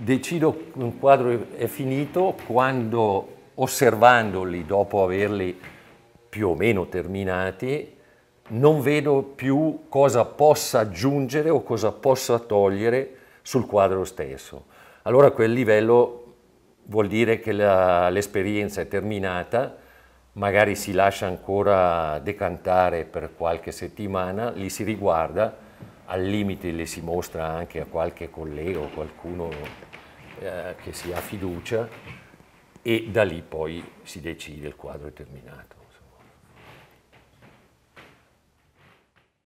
decido che un quadro è finito quando osservandoli dopo averli più o meno terminati non vedo più cosa possa aggiungere o cosa possa togliere sul quadro stesso. Allora quel livello vuol dire che l'esperienza è terminata, magari si lascia ancora decantare per qualche settimana, li si riguarda, al limite le si mostra anche a qualche collega o qualcuno eh, che si ha fiducia e da lì poi si decide il quadro è terminato.